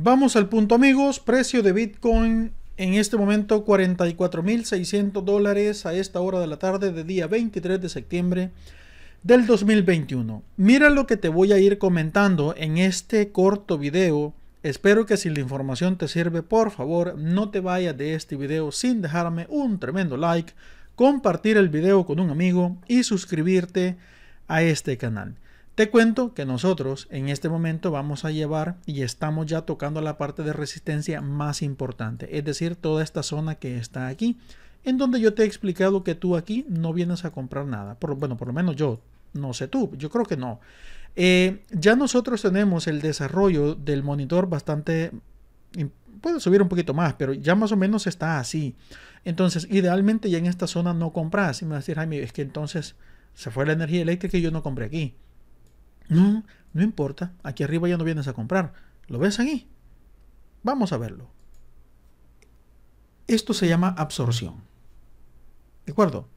Vamos al punto amigos, precio de Bitcoin en este momento 44.600 dólares a esta hora de la tarde de día 23 de septiembre del 2021. Mira lo que te voy a ir comentando en este corto video. Espero que si la información te sirve, por favor, no te vayas de este video sin dejarme un tremendo like, compartir el video con un amigo y suscribirte a este canal. Te cuento que nosotros en este momento vamos a llevar y estamos ya tocando la parte de resistencia más importante, es decir, toda esta zona que está aquí, en donde yo te he explicado que tú aquí no vienes a comprar nada. Por, bueno, por lo menos yo, no sé tú, yo creo que no. Eh, ya nosotros tenemos el desarrollo del monitor bastante... Puede subir un poquito más, pero ya más o menos está así. Entonces, idealmente ya en esta zona no compras. Y me vas a decir, es que entonces se fue la energía eléctrica y yo no compré aquí. No, no importa, aquí arriba ya no vienes a comprar. ¿Lo ves ahí? Vamos a verlo. Esto se llama absorción. ¿De acuerdo?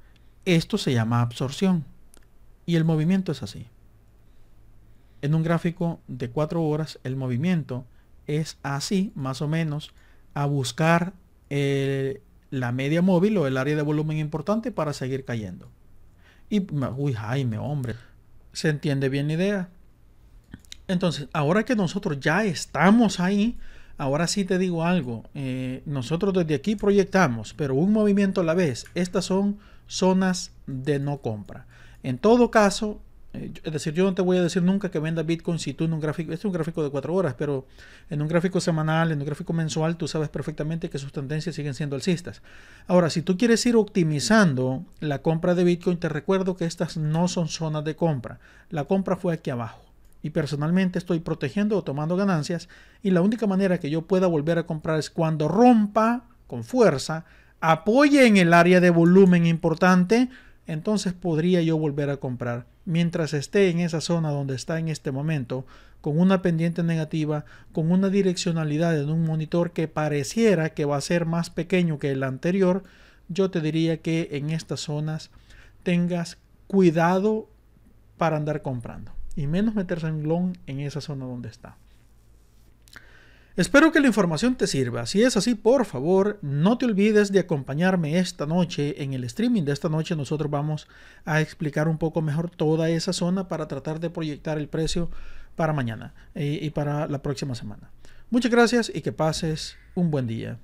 Esto se llama absorción. Y el movimiento es así. En un gráfico de cuatro horas, el movimiento es así, más o menos, a buscar eh, la media móvil o el área de volumen importante para seguir cayendo. Y, uy, Jaime, hombre, se entiende bien la idea. Entonces, ahora que nosotros ya estamos ahí, ahora sí te digo algo. Eh, nosotros desde aquí proyectamos, pero un movimiento a la vez. Estas son zonas de no compra. En todo caso, eh, es decir, yo no te voy a decir nunca que venda Bitcoin si tú en un gráfico, este es un gráfico de cuatro horas, pero en un gráfico semanal, en un gráfico mensual, tú sabes perfectamente que sus tendencias siguen siendo alcistas. Ahora, si tú quieres ir optimizando la compra de Bitcoin, te recuerdo que estas no son zonas de compra. La compra fue aquí abajo y personalmente estoy protegiendo o tomando ganancias y la única manera que yo pueda volver a comprar es cuando rompa con fuerza, apoye en el área de volumen importante, entonces podría yo volver a comprar. Mientras esté en esa zona donde está en este momento, con una pendiente negativa, con una direccionalidad en un monitor que pareciera que va a ser más pequeño que el anterior, yo te diría que en estas zonas tengas cuidado para andar comprando y menos meterse en en esa zona donde está. Espero que la información te sirva. Si es así, por favor, no te olvides de acompañarme esta noche en el streaming de esta noche. Nosotros vamos a explicar un poco mejor toda esa zona para tratar de proyectar el precio para mañana eh, y para la próxima semana. Muchas gracias y que pases un buen día.